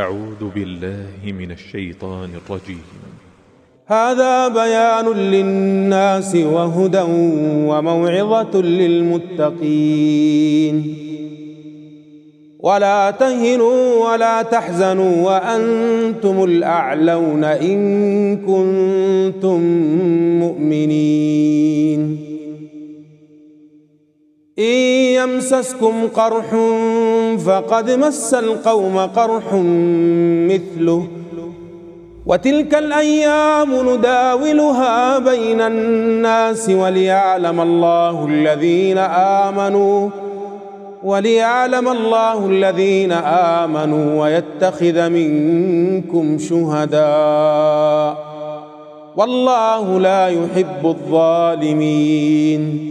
أعوذ بالله من الشيطان الرجيم هذا بيان للناس وهدى وموعظة للمتقين ولا تهنوا ولا تحزنوا وأنتم الأعلون إن كنتم مؤمنين إن يمسسكم قرحٌ فقد مس القوم قرح مثله وتلك الأيام نداولها بين الناس وليعلم الله الذين آمنوا وليعلم الله الذين آمنوا ويتخذ منكم شهداء والله لا يحب الظالمين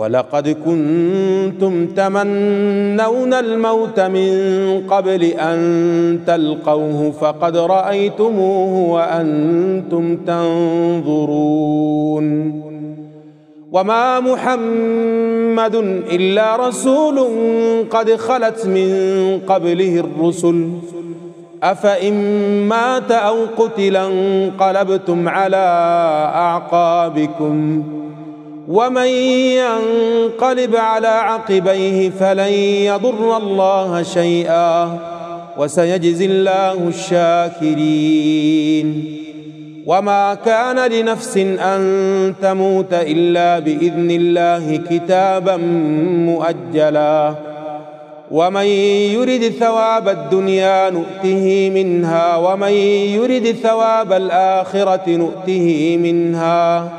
ولقد كنتم تمنون الموت من قبل ان تلقوه فقد رايتموه وانتم تنظرون وما محمد الا رسول قد خلت من قبله الرسل افان مات او قتل انقلبتم على اعقابكم ومن ينقلب على عقبيه فلن يضر الله شيئا وسيجزي الله الشاكرين وما كان لنفس أن تموت إلا بإذن الله كتابا مؤجلا ومن يرد ثواب الدنيا نؤته منها ومن يرد ثواب الآخرة نؤته منها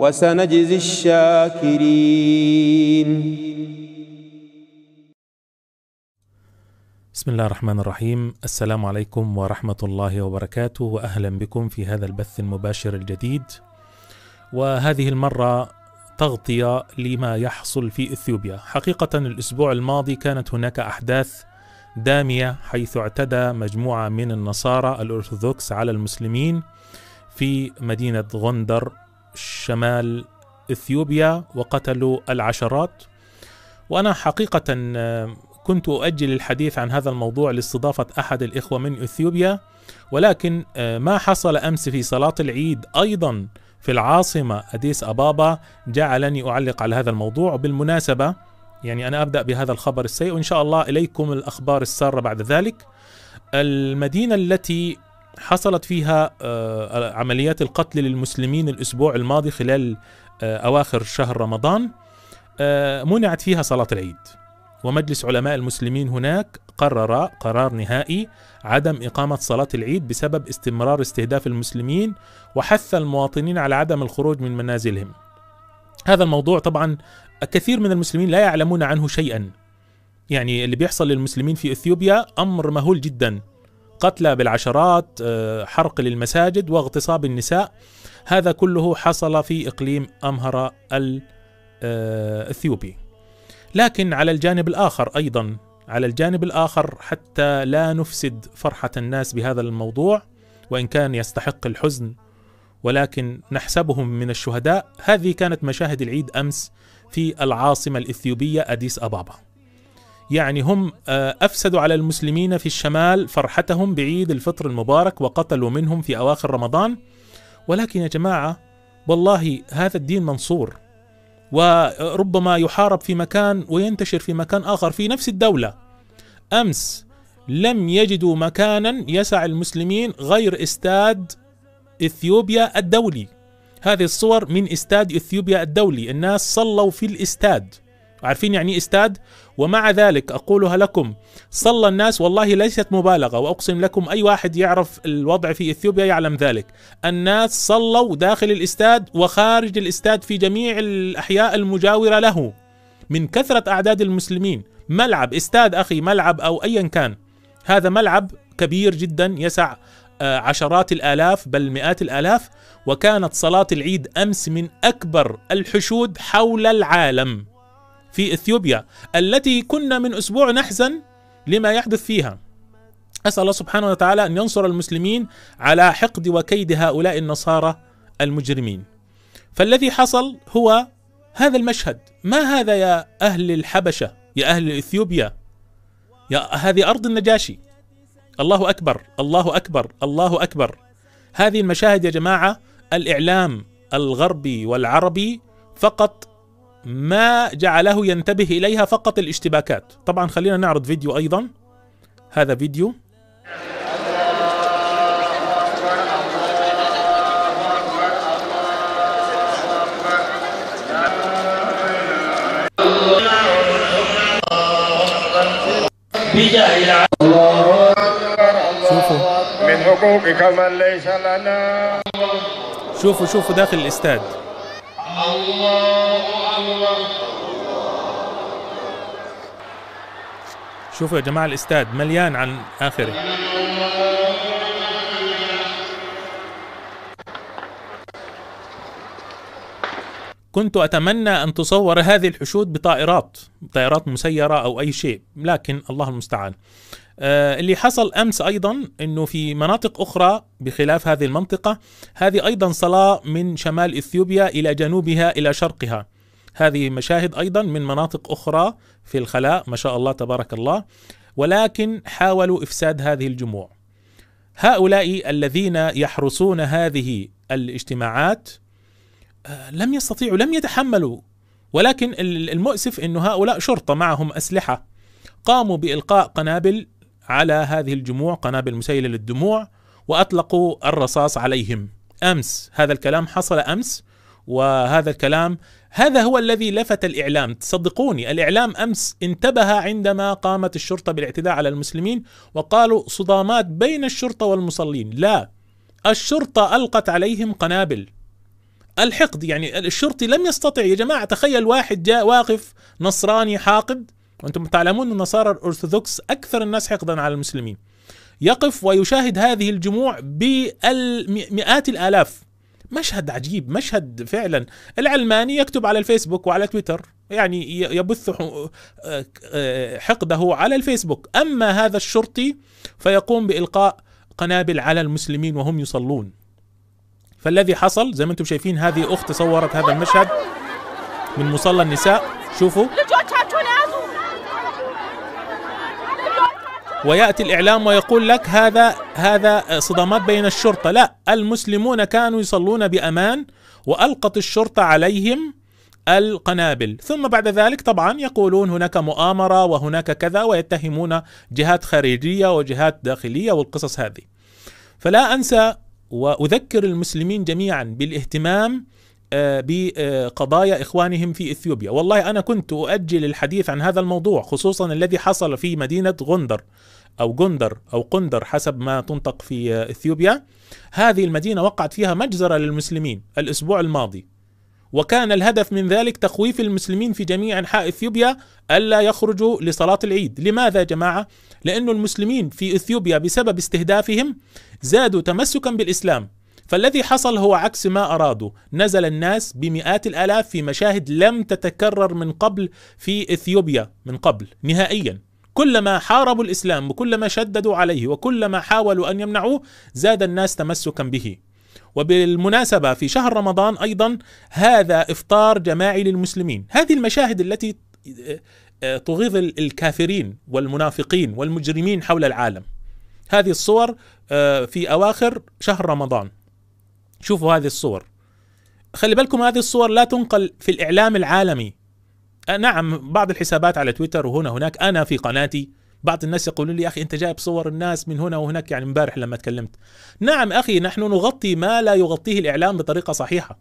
وسنجزي الشاكرين بسم الله الرحمن الرحيم السلام عليكم ورحمة الله وبركاته وأهلا بكم في هذا البث المباشر الجديد وهذه المرة تغطية لما يحصل في إثيوبيا حقيقة الأسبوع الماضي كانت هناك أحداث دامية حيث اعتدى مجموعة من النصارى الأرثوذكس على المسلمين في مدينة غندر شمال اثيوبيا وقتلوا العشرات وانا حقيقه آه، كنت اؤجل الحديث عن هذا الموضوع لاستضافه احد الاخوه من اثيوبيا ولكن آه، ما حصل امس في صلاه العيد ايضا في العاصمه اديس ابابا جعلني اعلق على هذا الموضوع بالمناسبه يعني انا ابدا بهذا الخبر السيء وان شاء الله اليكم الاخبار الساره بعد ذلك المدينه التي حصلت فيها آه، عمليات القتل للمسلمين الأسبوع الماضي خلال آه، أواخر شهر رمضان آه، منعت فيها صلاة العيد ومجلس علماء المسلمين هناك قرر قرار نهائي عدم إقامة صلاة العيد بسبب استمرار استهداف المسلمين وحث المواطنين على عدم الخروج من منازلهم. هذا الموضوع طبعا كثير من المسلمين لا يعلمون عنه شيئا. يعني اللي بيحصل للمسلمين في اثيوبيا امر مهول جدا. قتلى بالعشرات آه، حرق للمساجد واغتصاب النساء هذا كله حصل في إقليم امهرة الأثيوبي آه، لكن على الجانب الآخر أيضا على الجانب الآخر حتى لا نفسد فرحة الناس بهذا الموضوع وإن كان يستحق الحزن ولكن نحسبهم من الشهداء هذه كانت مشاهد العيد أمس في العاصمة الإثيوبية أديس أبابا يعني هم آه، افسدوا على المسلمين في الشمال فرحتهم بعيد الفطر المبارك وقتلوا منهم في اواخر رمضان ولكن يا جماعه والله هذا الدين منصور وربما يحارب في مكان وينتشر في مكان اخر في نفس الدوله امس لم يجدوا مكانا يسع المسلمين غير استاد اثيوبيا الدولي هذه الصور من استاد اثيوبيا الدولي الناس صلوا في الاستاد عارفين يعني إيه استاد ومع ذلك أقولها لكم صلى الناس والله ليست مبالغة وأقسم لكم أي واحد يعرف الوضع في إثيوبيا يعلم ذلك الناس صلوا داخل الاستاد وخارج الاستاد في جميع الأحياء المجاورة له من كثرة أعداد المسلمين ملعب استاد أخي ملعب أو أيا كان هذا ملعب كبير جدا يسع آه، عشرات الالاف بل مئات الالاف وكانت صلاه العيد امس من اكبر الحشود حول العالم في اثيوبيا التي كنا من اسبوع نحزن لما يحدث فيها. اسال الله سبحانه وتعالى ان ينصر المسلمين على حقد وكيد هؤلاء النصارى المجرمين. فالذي حصل هو هذا المشهد، ما هذا يا اهل الحبشه، يا اهل اثيوبيا، يا هذه ارض النجاشي. الله اكبر، الله اكبر، الله اكبر. هذه المشاهد يا جماعه الاعلام الغربي والعربي فقط ما جعله ينتبه اليها فقط الاشتباكات طبعا خلينا نعرض فيديو ايضا هذا فيديو شوفوا من حقوقك من ليس لنا شوفوا شوفوا داخل الاستاد الله أكبر شوفوا يا جماعة الاستاد مليان عن آخره كنت أتمنى أن تصور هذه الحشود بطائرات طائرات مسيرة أو أي شيء لكن الله المستعان آه، اللي حصل امس ايضا انه في مناطق اخرى بخلاف هذه المنطقه هذه ايضا صلاه من شمال اثيوبيا الى جنوبها الى شرقها هذه مشاهد ايضا من مناطق اخرى في الخلاء ما شاء الله تبارك الله ولكن حاولوا افساد هذه الجموع هؤلاء الذين يحرسون هذه الاجتماعات آه، لم يستطيعوا لم يتحملوا ولكن المؤسف انه هؤلاء شرطه معهم اسلحه قاموا بالقاء قنابل على هذه الجموع قنابل مسيلة للدموع وأطلقوا الرصاص عليهم أمس هذا الكلام حصل أمس وهذا الكلام هذا هو الذي لفت الإعلام تصدقوني الإعلام أمس انتبه عندما قامت الشرطة بالاعتداء على المسلمين وقالوا صدامات بين الشرطة والمصلين لا الشرطة ألقت عليهم قنابل الحقد يعني الشرطي لم يستطع يا جماعة تخيل واحد جاء واقف نصراني حاقد وانتم تعلمون ان النصارى الارثوذكس اكثر الناس حقدا على المسلمين يقف ويشاهد هذه الجموع بمئات الالاف مشهد عجيب مشهد فعلا العلماني يكتب على الفيسبوك وعلى تويتر يعني يبث آه، حقده على الفيسبوك اما هذا الشرطي فيقوم بالقاء قنابل على المسلمين وهم يصلون فالذي حصل زي ما انتم شايفين هذه اخت صورت هذا المشهد من مصلى النساء شوفوا وياتي الاعلام ويقول لك هذا هذا صدامات بين الشرطه لا المسلمون كانوا يصلون بامان والقت الشرطه عليهم القنابل ثم بعد ذلك طبعا يقولون هناك مؤامره وهناك كذا ويتهمون جهات خارجيه وجهات داخليه والقصص هذه فلا انسى واذكر المسلمين جميعا بالاهتمام آه، بقضايا إخوانهم في إثيوبيا والله أنا كنت أؤجل الحديث عن هذا الموضوع خصوصا الذي حصل في مدينة غندر أو جندر أو قندر حسب ما تنطق في إثيوبيا هذه المدينة وقعت فيها مجزرة للمسلمين الأسبوع الماضي وكان الهدف من ذلك تخويف المسلمين في جميع أنحاء إثيوبيا ألا يخرجوا لصلاة العيد لماذا يا جماعة؟ لأن المسلمين في إثيوبيا بسبب استهدافهم زادوا تمسكا بالإسلام فالذي حصل هو عكس ما أرادوا نزل الناس بمئات الآلاف في مشاهد لم تتكرر من قبل في إثيوبيا من قبل نهائيا كلما حاربوا الإسلام وكلما شددوا عليه وكلما حاولوا أن يمنعوه زاد الناس تمسكا به وبالمناسبة في شهر رمضان أيضا هذا إفطار جماعي للمسلمين هذه المشاهد التي آه، آه، تغيظ الكافرين والمنافقين والمجرمين حول العالم هذه الصور آه، في أواخر شهر رمضان شوفوا هذه الصور خلي بالكم هذه الصور لا تنقل في الإعلام العالمي أه، نعم بعض الحسابات على تويتر وهنا هناك أنا في قناتي بعض الناس يقولون لي يا اخي انت جايب صور الناس من هنا وهناك يعني امبارح لما تكلمت نعم اخي نحن نغطي ما لا يغطيه الاعلام بطريقه صحيحه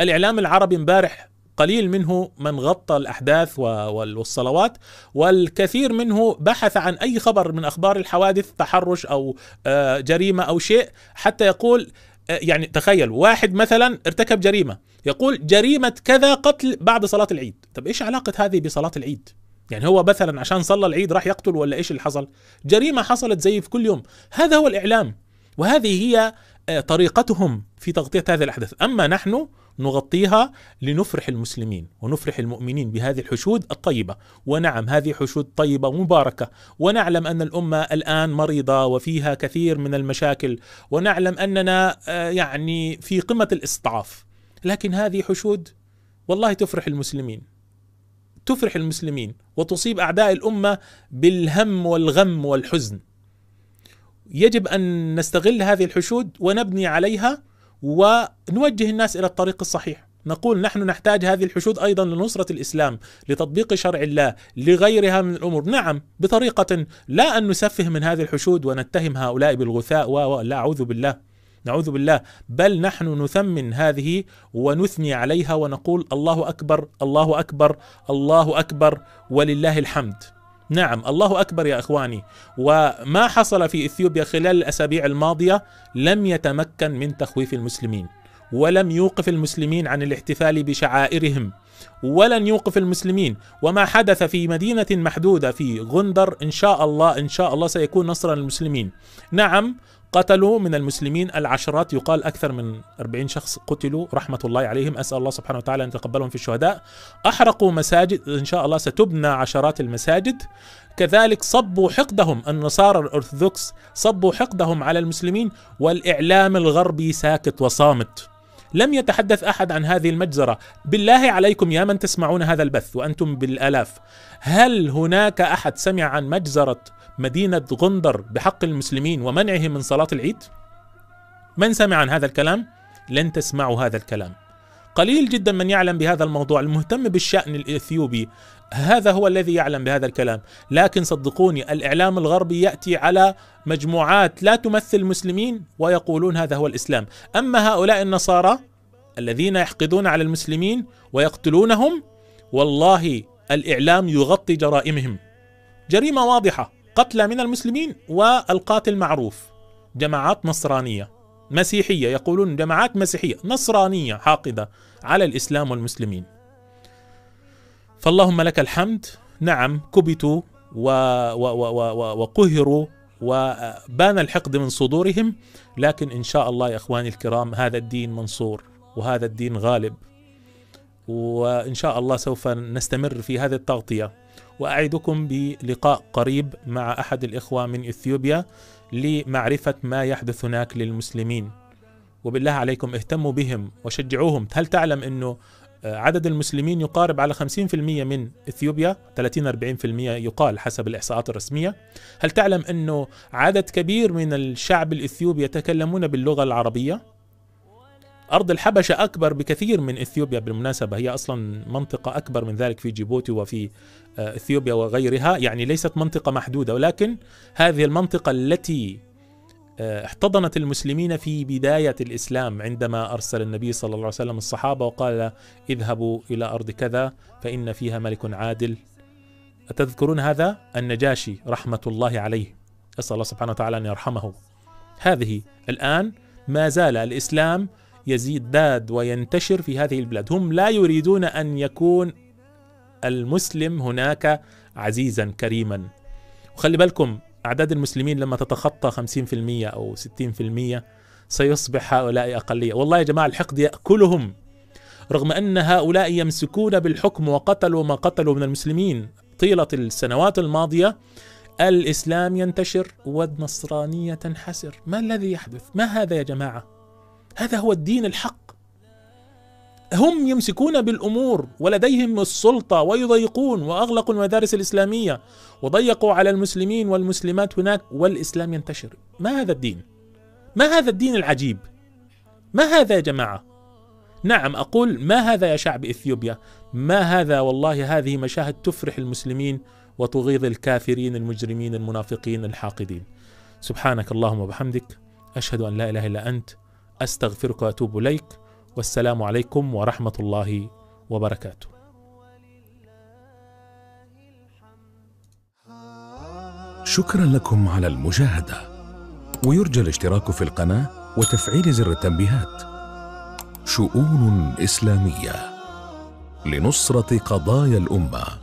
الاعلام العربي امبارح قليل منه من غطى الاحداث والصلوات والكثير منه بحث عن اي خبر من اخبار الحوادث تحرش او أه، جريمه او شيء حتى يقول أه، يعني تخيل واحد مثلا ارتكب جريمه يقول جريمه كذا قتل بعد صلاه العيد طب ايش علاقه هذه بصلاه العيد يعني هو مثلا عشان صلى العيد راح يقتل ولا ايش اللي حصل جريمه حصلت زي في كل يوم هذا هو الاعلام وهذه هي أه، طريقتهم في تغطيه هذه الاحداث اما نحن نغطيها لنفرح المسلمين ونفرح المؤمنين بهذه الحشود الطيبة ونعم هذه حشود طيبة مباركة ونعلم أن الأمة الآن مريضة وفيها كثير من المشاكل ونعلم أننا آه، يعني في قمة الإسعاف لكن هذه حشود والله تفرح المسلمين تفرح المسلمين وتصيب أعداء الأمة بالهم والغم والحزن يجب أن نستغل هذه الحشود ونبني عليها ونوجه الناس الى الطريق الصحيح نقول نحن نحتاج هذه الحشود ايضا لنصره الاسلام، لتطبيق شرع الله، لغيرها من الامور، نعم بطريقه لا ان نسفه من هذه الحشود ونتهم هؤلاء بالغثاء و لا اعوذ بالله. نعوذ بالله بل نحن نثمن هذه ونثني عليها ونقول الله اكبر الله اكبر الله اكبر ولله الحمد نعم الله اكبر يا اخواني وما حصل في اثيوبيا خلال الاسابيع الماضيه لم يتمكن من تخويف المسلمين ولم يوقف المسلمين عن الاحتفال بشعائرهم ولن يوقف المسلمين وما حدث في مدينة محدودة في غندر إن شاء الله إن شاء الله سيكون نصرا للمسلمين نعم قتلوا من المسلمين العشرات يقال أكثر من 40 شخص قتلوا رحمة الله عليهم أسأل الله سبحانه وتعالى أن يتقبلهم في الشهداء أحرقوا مساجد إن شاء الله ستبنى عشرات المساجد كذلك صبوا حقدهم النصارى الأرثوذكس صبوا حقدهم على المسلمين والإعلام الغربي ساكت وصامت لم يتحدث احد عن هذه المجزره بالله عليكم يا من تسمعون هذا البث وانتم بالالاف هل هناك احد سمع عن مجزره مدينه غندر بحق المسلمين ومنعهم من صلاه العيد من سمع عن هذا الكلام لن تسمعوا هذا الكلام قليل جدا من يعلم بهذا الموضوع المهتم بالشأن الإثيوبي هذا هو الذي يعلم بهذا الكلام لكن صدقوني الإعلام الغربي يأتي على مجموعات لا تمثل المسلمين ويقولون هذا هو الإسلام أما هؤلاء النصارى الذين يحقدون على المسلمين ويقتلونهم والله الإعلام يغطي جرائمهم جريمة واضحة قتلى من المسلمين والقاتل معروف جماعات نصرانيه مسيحيه يقولون جماعات مسيحيه نصرانيه حاقده على الاسلام والمسلمين. فاللهم لك الحمد نعم كبتوا و و و و وقهروا وبان الحقد من صدورهم لكن ان شاء الله يا اخواني الكرام هذا الدين منصور وهذا الدين غالب وان شاء الله سوف نستمر في هذه التغطيه وأعدكم بلقاء قريب مع أحد الإخوة من إثيوبيا لمعرفة ما يحدث هناك للمسلمين وبالله عليكم اهتموا بهم وشجعوهم هل تعلم أنه عدد المسلمين يقارب على 50% من اثيوبيا 30 40% يقال حسب الاحصاءات الرسميه هل تعلم انه عدد كبير من الشعب الاثيوبي يتكلمون باللغه العربيه أرض الحبشة أكبر بكثير من إثيوبيا بالمناسبة هي أصلا منطقة أكبر من ذلك في جيبوتي وفي آه، إثيوبيا وغيرها يعني ليست منطقة محدودة ولكن هذه المنطقة التي آه، احتضنت المسلمين في بداية الإسلام عندما أرسل النبي صلى الله عليه وسلم الصحابة وقال اذهبوا إلى أرض كذا فإن فيها ملك عادل أتذكرون هذا النجاشي رحمة الله عليه أسأل الله سبحانه وتعالى أن يرحمه هذه الآن ما زال الإسلام يزداد وينتشر في هذه البلاد هم لا يريدون أن يكون المسلم هناك عزيزا كريما وخلي بالكم أعداد المسلمين لما تتخطى 50% أو 60% سيصبح هؤلاء أقلية والله يا جماعة الحقد يأكلهم رغم أن هؤلاء يمسكون بالحكم وقتلوا ما قتلوا من المسلمين طيلة السنوات الماضية الإسلام ينتشر والنصرانية تنحسر ما الذي يحدث؟ ما هذا يا جماعة؟ هذا هو الدين الحق هم يمسكون بالامور ولديهم السلطه ويضيقون واغلقوا المدارس الاسلاميه وضيقوا على المسلمين والمسلمات هناك والاسلام ينتشر ما هذا الدين ما هذا الدين العجيب ما هذا يا جماعه نعم اقول ما هذا يا شعب اثيوبيا ما هذا والله هذه مشاهد تفرح المسلمين وتغيظ الكافرين المجرمين المنافقين الحاقدين سبحانك اللهم وبحمدك اشهد ان لا اله الا انت أستغفرك وأتوب إليك والسلام عليكم ورحمة الله وبركاته شكرا لكم على المشاهدة ويرجى الاشتراك في القناة وتفعيل زر التنبيهات شؤون إسلامية لنصرة قضايا الأمة